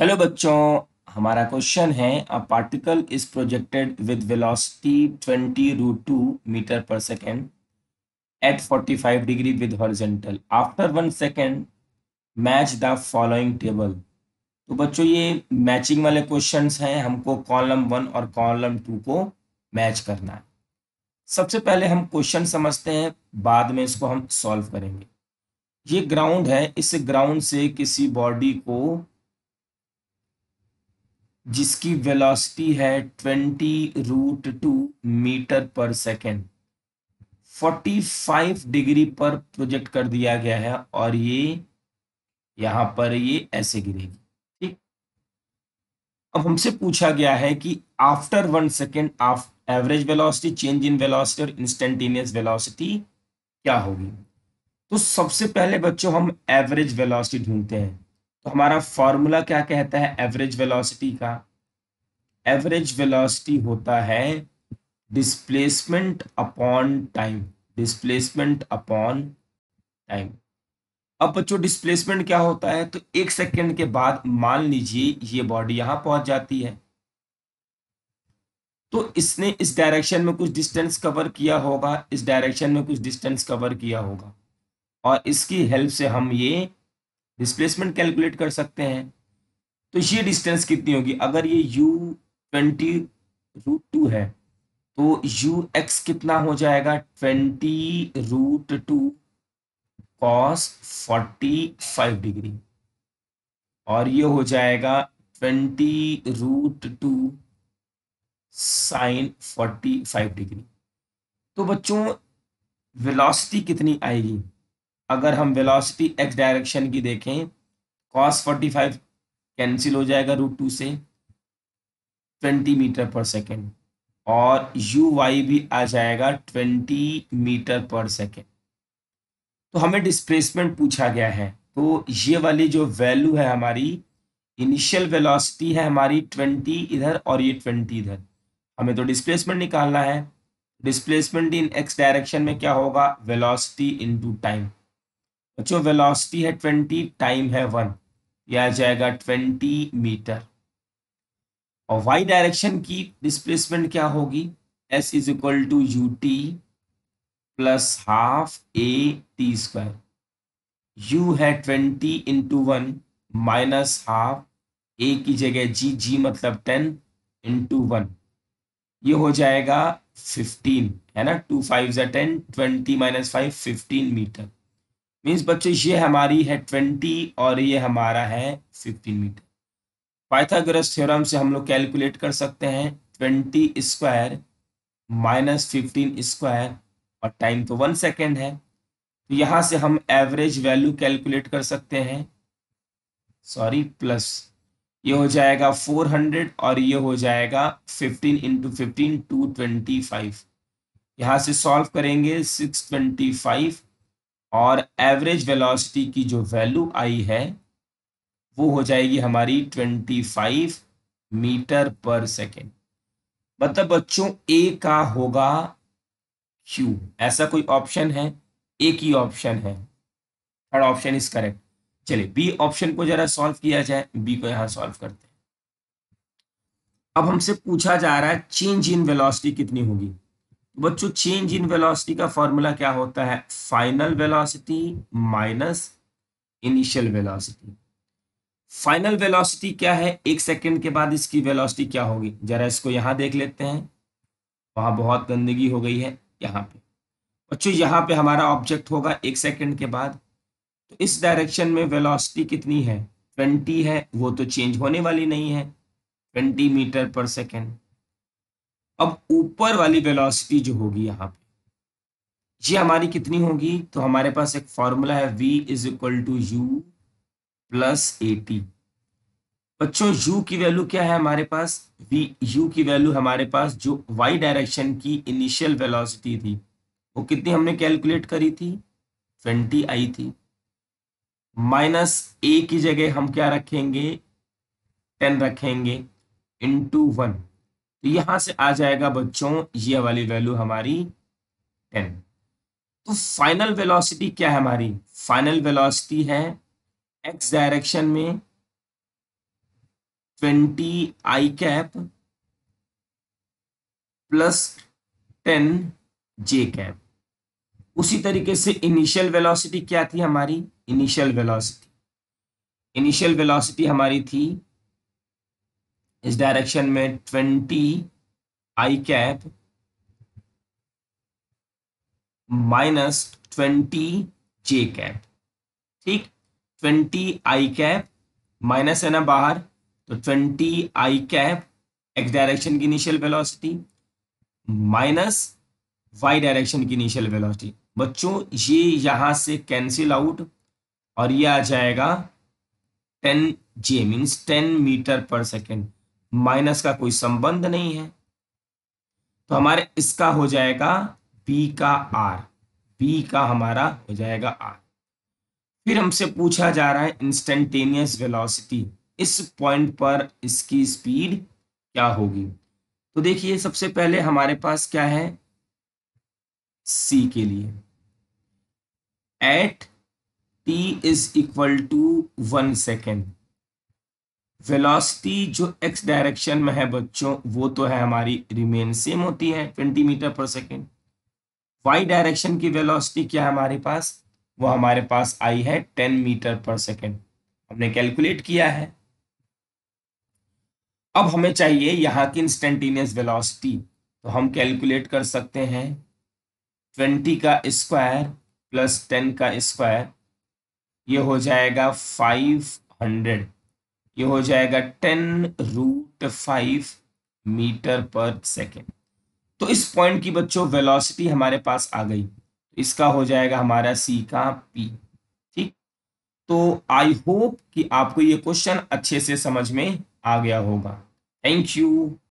Hello बच्चों हमारा question है a particle is projected with velocity 20 root two metre per second at 45 degree with horizontal after one second match the following table तो बच्चों ये matching वाले questions हैं हमको कॉलम वन और कॉलम टू को मैच करना है सबसे पहले हम क्वेश्चन समझते हैं बाद में इसको हम सॉल्व करेंगे ये ग्राउंड है इस ग्राउंड से किसी बॉडी को जिसकी वेलोसिटी है 20 root two metre per second 45 degree पर प्रोजेक्ट कर दिया गया है और ये यहां पर ये ऐसे गिरेगी ठीक अब हमसे पूछा गया है कि after one second of average velocity change in velocity और इंस्टेंटेनियस वेलोसिटी क्या होगी तो सबसे पहले बच्चों हम एवरेज वेलोसिटी ढूंढते हैं तो हमारा फॉर्मूला क्या कहता है एवरेज वेलोसिटी का एवरेज वेलोसिटी होता है displacement upon time displacement upon time अब बच्चों डिस्प्लेसमेंट क्या होता है तो एक सेकेंड के बाद मान लीजिए ये बॉडी यहां पहुंच जाती है तो इसने इस डायरेक्शन में कुछ डिस्टेंस कवर किया होगा इस डायरेक्शन में कुछ डिस्टेंस कवर किया होगा और इसकी हेल्प से हम ये डिस्प्लेसमेंट कैलकुलेट कर सकते हैं तो ये डिस्टेंस कितनी होगी अगर ये यू ट्वेंटी रूट टू है तो यू एक्स कितना हो जाएगा twenty root two cos forty five degree और ये हो जाएगा twenty root two sine forty five degree तो बच्चों वेलोसिटी कितनी आएगी अगर हम वेलोसिटी एक्स डायरेक्शन की देखें कॉस 45 कैंसिल हो जाएगा रूट टू से 20 मीटर पर सेकेंड और यू वाई भी आ जाएगा 20 मीटर पर सेकेंड तो हमें डिस्प्लेसमेंट पूछा गया है तो ये वाली जो वैल्यू है हमारी इनिशियल वेलोसिटी है हमारी 20 इधर और ये 20 इधर हमें तो डिस्प्लेसमेंट निकालना है डिस्प्लेसमेंट इन एक्स डायरेक्शन में क्या होगा वेलोसिटी इनटू टाइम बच्चों वेलोसिटी है ट्वेंटी टाइम है वन यह आ जाएगा ट्वेंटी मीटर और वाई डायरेक्शन की डिस्प्लेसमेंट क्या होगी s is equal to u t plus half a t square u है twenty into one minus half a की जगह जी जी मतलब टेन इंटू वन ये हो जाएगा फिफ्टीन है ना टू फाइव जै ten twenty minus five fifteen metre means बच्चे ये हमारी है ट्वेंटी और ये हमारा है फिफ्टीन मीटर पाइथागोरस थ्योरम से हम लोग कैलकुलेट कर सकते हैं twenty square minus fifteen square और टाइम तो वन सेकेंड है तो यहाँ से हम एवरेज वैल्यू कैलकुलेट कर सकते हैं सॉरी प्लस ये हो जाएगा फोर हंड्रेड और ये हो जाएगा fifteen into fifteen two twenty five यहाँ से सॉल्व करेंगे सिक्स ट्वेंटी फाइव और एवरेज वेलोसिटी की जो वैल्यू आई है वो हो जाएगी हमारी 25 मीटर पर सेकेंड मतलब बच्चों ए का होगा क्यू ऐसा कोई ऑप्शन है एक ही ऑप्शन है थर्ड ऑप्शन इज करेक्ट चलिए बी ऑप्शन को जरा सॉल्व किया जाए बी को यहां सॉल्व करते हैं अब हमसे पूछा जा रहा है चेंज इन वेलोसिटी कितनी होगी बच्चों चेंज इन वेलोसिटी का फॉर्मूला क्या होता है final velocity minus initial velocity final velocity क्या है एक सेकंड के बाद इसकी वेलोसिटी क्या होगी जरा इसको यहाँ देख लेते हैं वहां बहुत गंदगी हो गई है यहाँ पे बच्चों यहाँ पे हमारा ऑब्जेक्ट होगा एक सेकंड के बाद तो इस डायरेक्शन में वेलोसिटी कितनी है ट्वेंटी है वो तो चेंज होने वाली नहीं है ट्वेंटी मीटर पर सेकेंड अब ऊपर वाली वेलोसिटी जो होगी यहाँ पे ये हमारी कितनी होगी तो हमारे पास एक फॉर्मूला है v is equal to u plus a t बच्चों u की वैल्यू क्या है हमारे पास v u की वैल्यू हमारे पास जो y डायरेक्शन की इनिशियल वेलोसिटी थी वो कितनी हमने कैलकुलेट करी थी 20 आई थी माइनस ए की जगह हम क्या रखेंगे 10 रखेंगे इंटू वन तो यहां से आ जाएगा बच्चों ये वाली वैल्यू हमारी टेन तो फाइनल वेलोसिटी क्या है हमारी फाइनल वेलोसिटी है एक्स डायरेक्शन में twenty i cap plus ten j cap उसी तरीके से इनिशियल वेलोसिटी क्या थी हमारी इनिशियल वेलोसिटी इनिशियल वेलोसिटी हमारी थी इस डायरेक्शन में twenty i cap minus twenty j cap ठीक ट्वेंटी आई कैप माइनस है ना बाहर तो twenty i cap x direction की initial velocity minus y direction की इनिशियल वेलोसिटी बच्चों ये यहां से कैंसिल आउट और ये आ जाएगा ten j means ten metre per second minus का कोई संबंध नहीं है तो हाँ। हमारे इसका हो जाएगा बी का आर बी का हमारा हो जाएगा आर फिर हमसे पूछा जा रहा है इंस्टेंटेनियस वेलोसिटी इस पॉइंट पर इसकी स्पीड क्या होगी तो देखिए सबसे पहले हमारे पास क्या है सी के लिए at t is equal to one second velocity जो एक्स डायरेक्शन में है बच्चों वो तो है हमारी रिमेन सेम होती है twenty metre per second y direction की वेलोसिटी क्या है हमारे पास वो हमारे पास आई है टेन मीटर पर सेकेंड हमने कैलकुलेट किया है अब हमें चाहिए यहाँ की इंस्टेंटेनियस वेलोसिटी तो हम कैलकुलेट कर सकते हैं ट्वेंटी का स्क्वायर प्लस टेन का स्क्वायर ये हो जाएगा फाइव हंड्रेड ये हो जाएगा ten root five metre per second तो इस पॉइंट की बच्चों वेलोसिटी हमारे पास आ गई इसका हो जाएगा हमारा सी का पी ठीक तो आई होप कि आपको ये क्वेश्चन अच्छे से समझ में आ गया होगा थैंक यू